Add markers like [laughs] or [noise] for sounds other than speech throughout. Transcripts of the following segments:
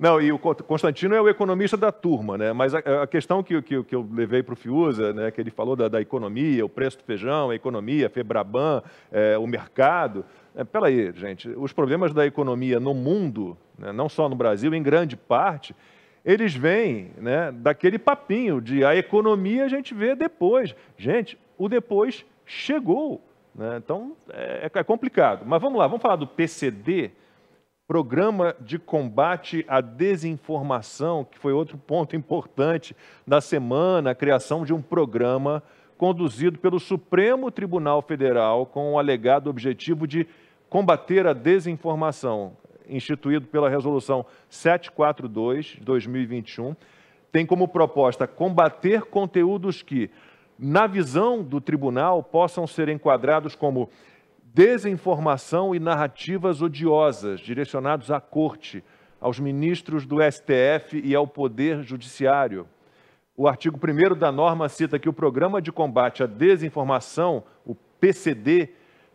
Não, e o Constantino é o economista da turma, né? mas a, a questão que, que, que, eu levei para o Fiuza, né, que ele falou da, da, economia, o preço do feijão, a economia, a Febraban, é, o mercado. É, peraí, gente, os problemas da economia no mundo, né, não só no Brasil, em grande parte, eles vêm né, daquele papinho de a economia a gente vê depois. Gente, o depois chegou. Né? Então é, é complicado. Mas vamos lá, vamos falar do PCD. Programa de combate à desinformação, que foi outro ponto importante da semana, a criação de um programa conduzido pelo Supremo Tribunal Federal com o alegado objetivo de combater a desinformação, instituído pela Resolução 742 de 2021, tem como proposta combater conteúdos que, na visão do tribunal, possam ser enquadrados como desinformação e narrativas odiosas direcionados à corte, aos ministros do STF e ao poder judiciário. O artigo 1 da norma cita que o Programa de Combate à Desinformação, o PCD,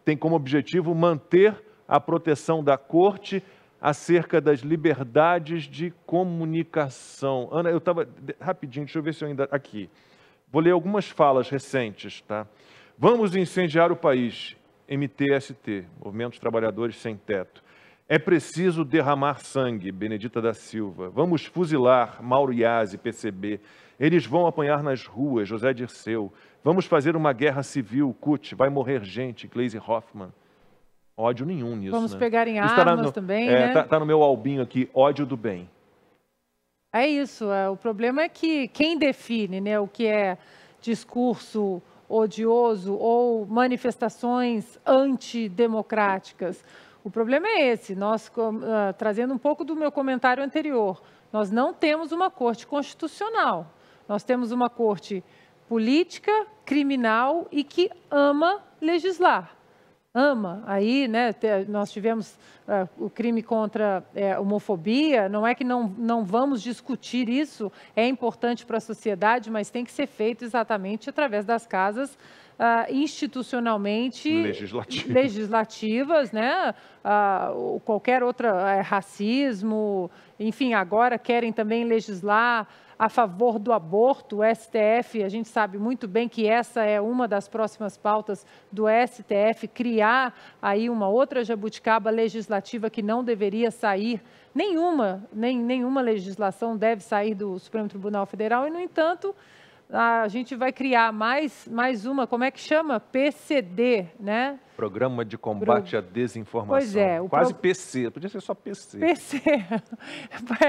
tem como objetivo manter a proteção da corte acerca das liberdades de comunicação. Ana, eu estava. Rapidinho, deixa eu ver se eu ainda. Aqui. Vou ler algumas falas recentes, tá? Vamos incendiar o país. MTST, Movimento dos Trabalhadores Sem Teto. É preciso derramar sangue, Benedita da Silva. Vamos fuzilar Mauro Iasi, PCB. Eles vão apanhar nas ruas, José Dirceu. Vamos fazer uma guerra civil, CUT. Vai morrer gente, Gleisi Hoffman. Ódio nenhum nisso. Vamos né? pegar em isso tá armas tá no, também, é, né? Tá, tá no meu albinho aqui, ódio do bem. É isso. É, o problema é que quem define né, o que é discurso odioso ou manifestações antidemocráticas. O problema é esse, nós, uh, trazendo um pouco do meu comentário anterior, nós não temos uma corte constitucional, nós temos uma corte política, criminal e que ama legislar ama aí, né? Nós tivemos uh, o crime contra eh, a uh, homofobia. Não é que não, não vamos discutir isso, é importante para a sociedade, mas tem que ser feito exatamente através das casas uh, institucionalmente Legislativa. legislativas, né? Ah, qualquer outra eh, racismo, enfim, agora querem também legislar a favor do aborto, o STF, a gente sabe muito bem que essa é uma das próximas pautas do STF, criar aí uma outra jabuticaba legislativa que não deveria sair, nenhuma, nem, nenhuma legislação deve sair do Supremo Tribunal Federal, e, no entanto, a gente vai criar mais, mais uma, como é que chama? PCD, né? Programa de Combate Pro... à Desinformação. Pois é. Quase pro... PC, podia ser só PC. PC. [laughs]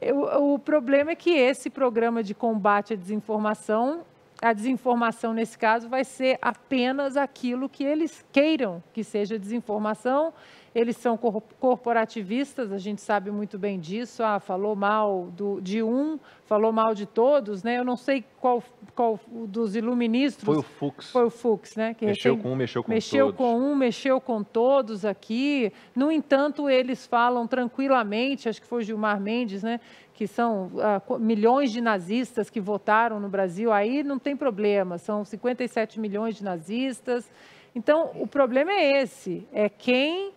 é. o, o problema é que esse programa de combate à desinformação a desinformação, nesse caso, vai ser apenas aquilo que eles queiram que seja desinformação. Eles são corporativistas, a gente sabe muito bem disso. Ah, falou mal do, de um, falou mal de todos, né? Eu não sei qual, qual dos iluministros. Foi o Fux. Foi o Fux, né? Que mexeu com um, mexeu com mexeu todos. Mexeu com um, mexeu com todos aqui. No entanto, eles falam tranquilamente, acho que foi Gilmar Mendes, né? que são ah, milhões de nazistas que votaram no Brasil, aí não tem problema, são 57 milhões de nazistas. Então, o problema é esse, é quem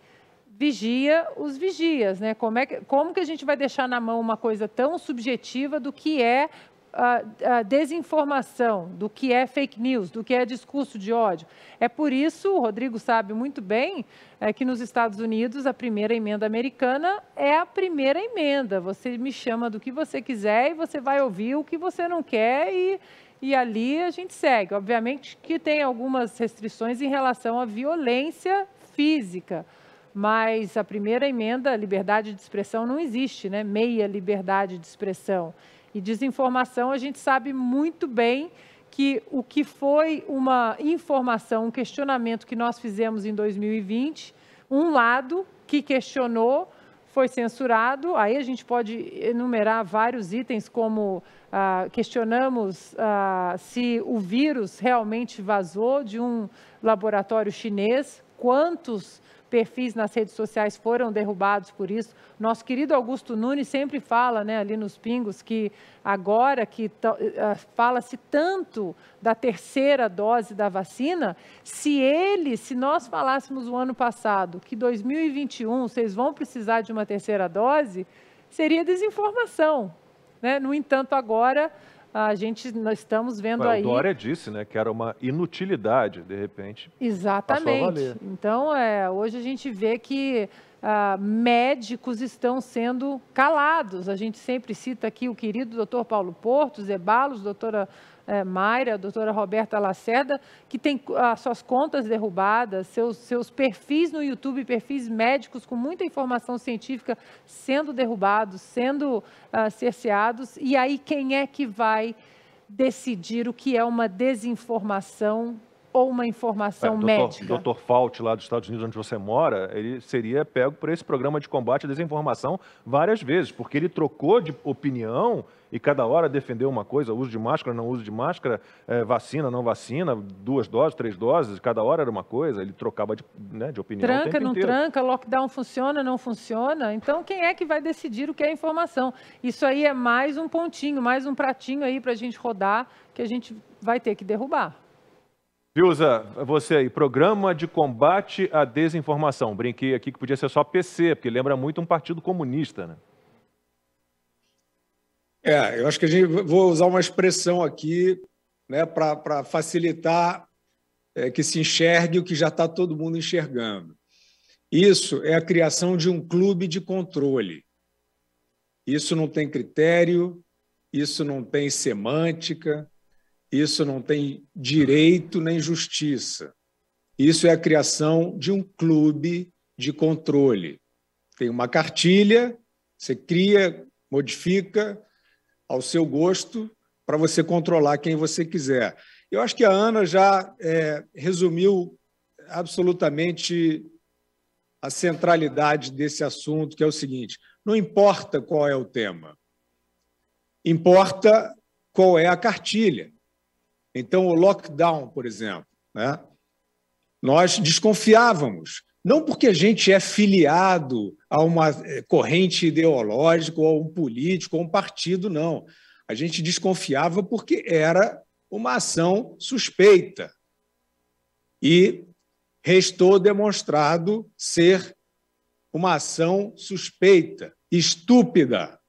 vigia os vigias, né? Como, é que, como que a gente vai deixar na mão uma coisa tão subjetiva do que é a desinformação, do que é fake news, do que é discurso de ódio. É por isso, o Rodrigo sabe muito bem, é, que nos Estados Unidos a primeira emenda americana é a primeira emenda. Você me chama do que você quiser e você vai ouvir o que você não quer e, e ali a gente segue. Obviamente que tem algumas restrições em relação à violência física mas a primeira emenda, liberdade de expressão, não existe, né? Meia liberdade de expressão. E desinformação, a gente sabe muito bem que o que foi uma informação, um questionamento que nós fizemos em 2020, um lado que questionou foi censurado, aí a gente pode enumerar vários itens, como ah, questionamos ah, se o vírus realmente vazou de um laboratório chinês, quantos perfis nas redes sociais foram derrubados por isso. Nosso querido Augusto Nunes sempre fala, né, ali nos pingos, que agora que eh, eh, fala-se tanto da terceira dose da vacina, se ele, se nós falássemos o ano passado que 2021 vocês vão precisar de uma terceira dose, seria desinformação. Né? No entanto, agora a gente nós estamos vendo aí. O Dória disse, né, que era uma inutilidade, de repente. Exatamente. Então, é, hoje a gente vê que ah, médicos estão sendo calados. A gente sempre cita aqui o querido doutor Paulo Porto, Zebalos, doutora é, Mayra, a doutora Roberta Lacerda, que tem as suas contas derrubadas, seus, seus perfis no YouTube, perfis médicos com muita informação científica sendo derrubados, sendo uh, cerceados. E aí, quem é que vai decidir o que é uma desinformação ou uma informação é, doutor, médica? Doutor Fauci, lá dos Estados Unidos, onde você mora, ele seria pego por esse programa de combate à desinformação várias vezes, porque ele trocou de opinião e cada hora defendeu uma coisa, uso de máscara, não uso de máscara, é, vacina, não vacina, duas doses, três doses, cada hora era uma coisa, ele trocava de, né, de opinião. Tranca, não inteiro. tranca, lockdown funciona, não funciona. Então, quem é que vai decidir o que é informação? Isso aí é mais um pontinho, mais um pratinho aí para a gente rodar que a gente vai ter que derrubar. Vilza, você aí, Programa de Combate à Desinformação. Brinquei aqui que podia ser só PC, porque lembra muito um partido comunista, né? É, eu acho que a gente vou usar uma expressão aqui né, para facilitar é, que se enxergue o que já está todo mundo enxergando. Isso é a criação de um clube de controle. Isso não tem critério, isso não tem semântica, isso não tem direito nem justiça. Isso é a criação de um clube de controle. Tem uma cartilha, você cria, modifica ao seu gosto para você controlar quem você quiser. Eu acho que a Ana já é, resumiu absolutamente a centralidade desse assunto, que é o seguinte: não importa qual é o tema, importa qual é a cartilha. Então, o lockdown, por exemplo, né? nós desconfiávamos. Não porque a gente é filiado a uma eh, corrente ideológica, ou a um político, ou a um partido, não. A gente desconfiava porque era uma ação suspeita. E restou demonstrado ser uma ação suspeita, estúpida.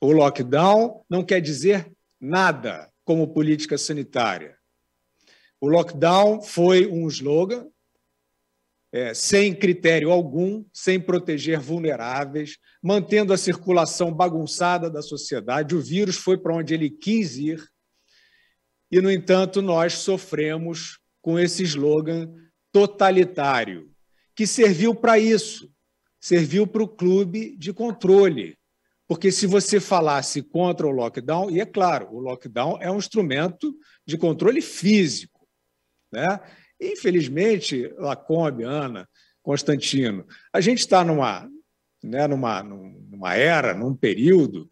O lockdown não quer dizer nada como política sanitária. O lockdown foi um slogan, é, sem critério algum, sem proteger vulneráveis, mantendo a circulação bagunçada da sociedade. O vírus foi para onde ele quis ir. E, no entanto, nós sofremos com esse slogan totalitário, que serviu para isso serviu para o clube de controle porque se você falasse contra o lockdown, e é claro, o lockdown é um instrumento de controle físico. Né? E, infelizmente, Lacombe, Ana, Constantino, a gente está numa, né, numa, numa era, num período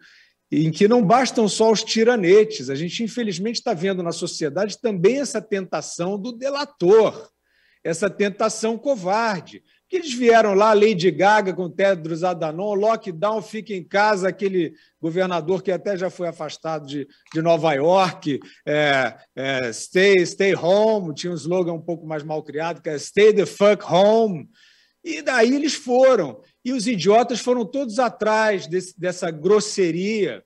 em que não bastam só os tiranetes. A gente, infelizmente, está vendo na sociedade também essa tentação do delator, essa tentação covarde que eles vieram lá, Lady Gaga com Tedros Adhanom, lockdown, fica em casa, aquele governador que até já foi afastado de, de Nova York, é, é, stay, stay home, tinha um slogan um pouco mais mal criado, que é stay the fuck home, e daí eles foram, e os idiotas foram todos atrás desse, dessa grosseria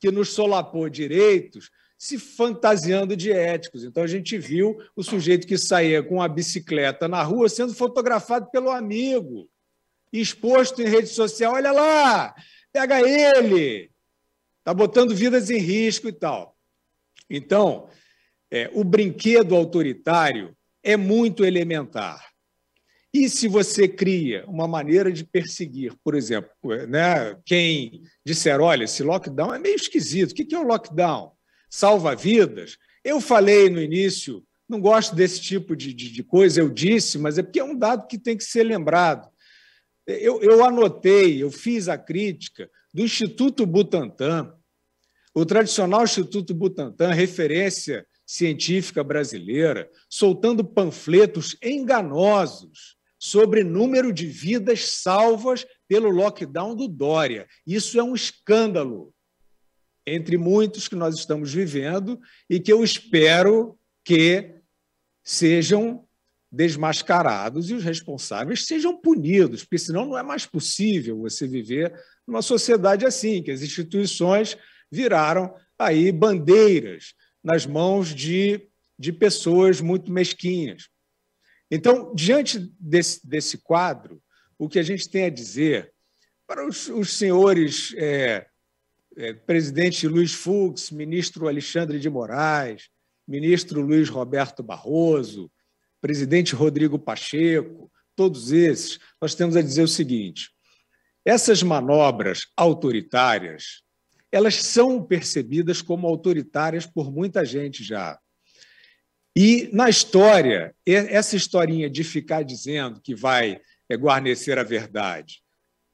que nos solapou direitos, se fantasiando de éticos. Então a gente viu o sujeito que saía com a bicicleta na rua sendo fotografado pelo amigo, exposto em rede social. Olha lá, pega ele, tá botando vidas em risco e tal. Então é, o brinquedo autoritário é muito elementar. E se você cria uma maneira de perseguir, por exemplo, né, quem disser, olha, esse lockdown é meio esquisito, o que é o lockdown? salva-vidas. Eu falei no início, não gosto desse tipo de, de, de, coisa, eu disse, mas é porque é um dado que tem que ser lembrado. Eu, eu anotei, eu fiz a crítica do Instituto Butantan, o tradicional Instituto Butantan, referência científica brasileira, soltando panfletos enganosos sobre número de vidas salvas pelo lockdown do Dória. Isso é um escândalo entre muitos que nós estamos vivendo e que eu espero que sejam desmascarados e os responsáveis sejam punidos, porque senão não é mais possível você viver numa sociedade assim, que as instituições viraram aí bandeiras nas mãos de, de pessoas muito mesquinhas. Então, diante desse, desse quadro, o que a gente tem a dizer para os, os senhores é, é, presidente Luiz Fux, ministro Alexandre de Moraes, ministro Luiz Roberto Barroso, presidente Rodrigo Pacheco, todos esses, nós temos a dizer o seguinte: essas manobras autoritárias, elas são percebidas como autoritárias por muita gente já. E na história, essa historinha de ficar dizendo que vai é, guarnecer a verdade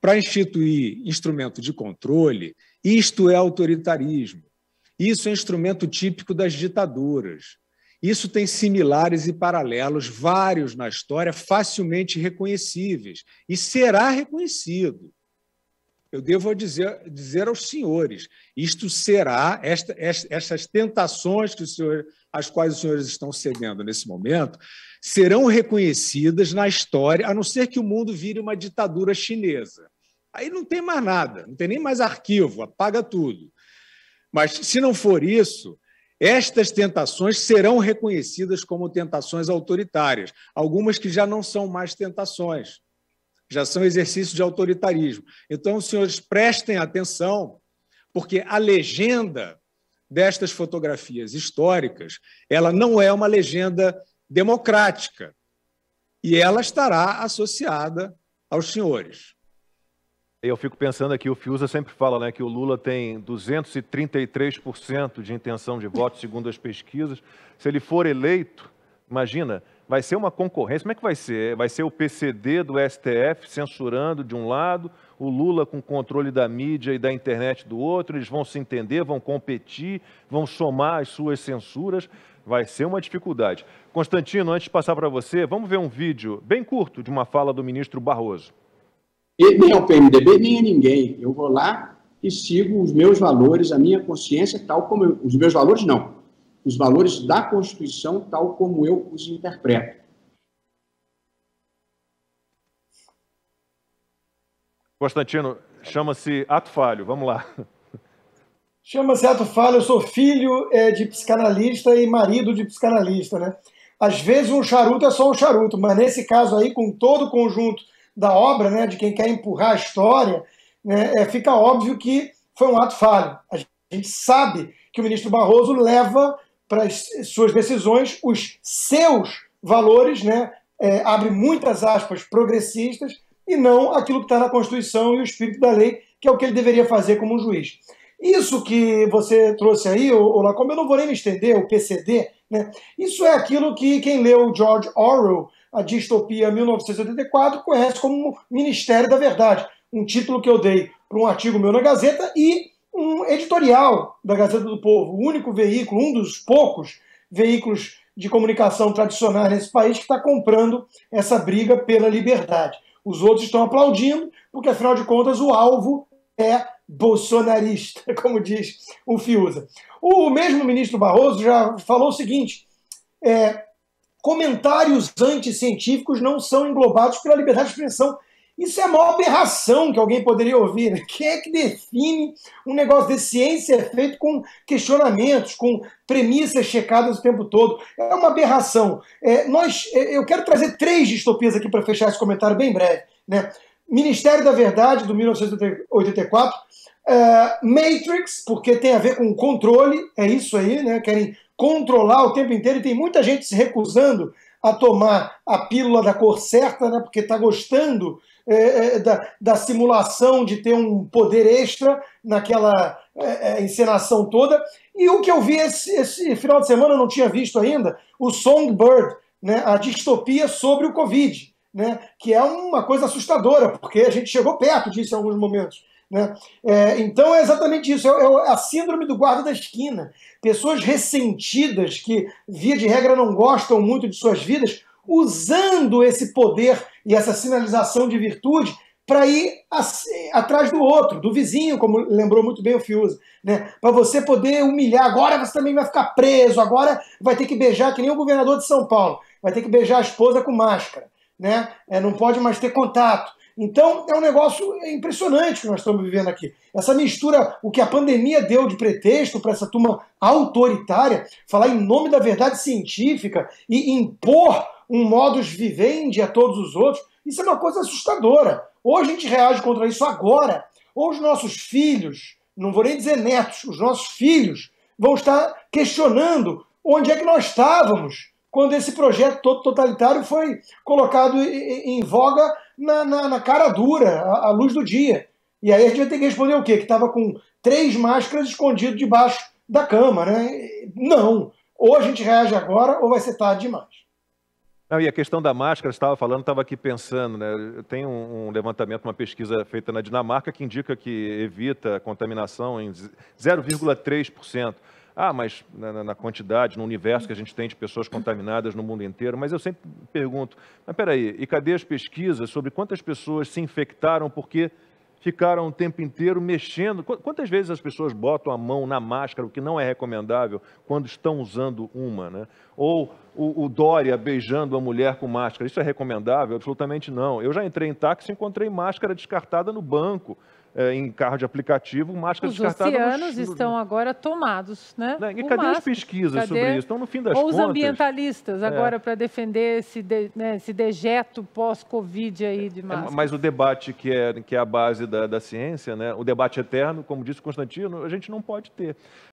para instituir instrumento de controle, isto é autoritarismo. Isso é instrumento típico das ditaduras. Isso tem similares e paralelos, vários na história, facilmente reconhecíveis. E será reconhecido. Eu devo dizer, dizer aos senhores: isto será, esta, esta, estas tentações que o senhor, às quais os senhores estão cedendo nesse momento, serão reconhecidas na história, a não ser que o mundo vire uma ditadura chinesa. Aí não tem mais nada, não tem nem mais arquivo, apaga tudo. Mas se não for isso, estas tentações serão reconhecidas como tentações autoritárias, algumas que já não são mais tentações, já são exercícios de autoritarismo. Então, senhores, prestem atenção, porque a legenda destas fotografias históricas, ela não é uma legenda democrática. E ela estará associada aos senhores. Eu fico pensando aqui, o Fiuza sempre fala né, que o Lula tem 233% de intenção de voto, [laughs] segundo as pesquisas. Se ele for eleito, imagina, vai ser uma concorrência. Como é que vai ser? Vai ser o PCD do STF censurando de um lado, o Lula com controle da mídia e da internet do outro, eles vão se entender, vão competir, vão somar as suas censuras. Vai ser uma dificuldade. Constantino, antes de passar para você, vamos ver um vídeo bem curto de uma fala do ministro Barroso nem ao PMDB, nem a ninguém. Eu vou lá e sigo os meus valores, a minha consciência, tal como eu, os meus valores não, os valores da Constituição, tal como eu os interpreto. Constantino, chama-se ato falho, vamos lá. Chama-se ato falho, eu sou filho é, de psicanalista e marido de psicanalista, né? Às vezes um charuto é só um charuto, mas nesse caso aí, com todo o conjunto da obra, né, de quem quer empurrar a história, né, é, fica óbvio que foi um ato falho. A gente sabe que o ministro Barroso leva para as suas decisões os seus valores, né, é, abre muitas aspas progressistas, e não aquilo que está na Constituição e o espírito da lei, que é o que ele deveria fazer como um juiz. Isso que você trouxe aí, Lacombe, eu não vou nem me estender, o PCD, né? isso é aquilo que quem leu George Orwell a distopia 1984 conhece como Ministério da Verdade, um título que eu dei para um artigo meu na Gazeta e um editorial da Gazeta do Povo, o único veículo, um dos poucos veículos de comunicação tradicionais nesse país que está comprando essa briga pela liberdade. Os outros estão aplaudindo, porque afinal de contas o alvo é bolsonarista, [laughs] como diz o Fiuza. O mesmo ministro Barroso já falou o seguinte: é, comentários anticientíficos não são englobados pela liberdade de expressão. Isso é a maior aberração que alguém poderia ouvir. Né? Quem é que define um negócio de ciência é feito com questionamentos, com premissas checadas o tempo todo? É uma aberração. É, nós, é, eu quero trazer três distopias aqui para fechar esse comentário bem breve. Né? Ministério da Verdade, do 1984, é, Matrix, porque tem a ver com controle, é isso aí, né? Querem controlar o tempo inteiro. E tem muita gente se recusando a tomar a pílula da cor certa, né? Porque está gostando é, é, da, da, simulação de ter um poder extra naquela é, é, encenação toda. E o que eu vi esse, esse final de semana, eu não tinha visto ainda, o Songbird, né, a distopia sobre o Covid, né, que é uma coisa assustadora, porque a gente chegou perto disso em alguns momentos. Né? É, então é exatamente isso, é, é, é, a síndrome do guarda da esquina. Pessoas ressentidas que, via de regra, não gostam muito de suas vidas, usando esse poder e essa sinalização de virtude para ir assim, atrás do outro, do vizinho, como lembrou muito bem o Fiuza, né? Para você poder humilhar. Agora você também vai ficar preso, agora vai ter que beijar que nem o governador de São Paulo, vai ter que beijar a esposa com máscara, né? É, não pode mais ter contato. Então é um negócio impressionante que nós estamos vivendo aqui. Essa mistura, o que a pandemia deu de pretexto para essa turma autoritária, falar em nome da verdade científica e impor um modus vivendi a todos os outros, isso é uma coisa assustadora. Ou a gente reage contra isso agora, ou os nossos filhos, não vou nem dizer netos, os nossos filhos vão estar questionando onde é que nós estávamos quando esse projeto todo totalitário foi colocado em, voga na, na, na, cara dura, à, luz do dia. E aí a gente vai ter que responder o quê? Que estava com três máscaras escondido debaixo da cama, né? Não. Ou a gente reage agora ou vai ser tarde demais. Não, e a questão da máscara, estava falando, estava aqui pensando, né? Tem um, um, levantamento, uma pesquisa feita na Dinamarca que indica que evita contaminação em 0,3%. Ah, mas na, na, quantidade, no universo que a gente tem de pessoas contaminadas no mundo inteiro, mas eu sempre pergunto, mas peraí, e cadê as pesquisas sobre quantas pessoas se infectaram porque ficaram o tempo inteiro mexendo? Quantas vezes as pessoas botam a mão na máscara, o que não é recomendável, quando estão usando uma, né? Ou o, o Dória beijando a mulher com máscara, isso é recomendável? Absolutamente não. Eu já entrei em táxi e encontrei máscara descartada no banco é, em carro de aplicativo, máscara os descartável. Os oceanos no... estão agora tomados, né? né? E o cadê máscara? as pesquisas cadê? sobre isso? Estão no fim das Ou contas. Ou os ambientalistas é. agora é. para defender esse, de, né, esse dejeto pós-Covid aí de é, é, máscara. É, mas o debate que é, que é a base da, da ciência, né? o debate eterno, como disse Constantino, a gente não pode ter.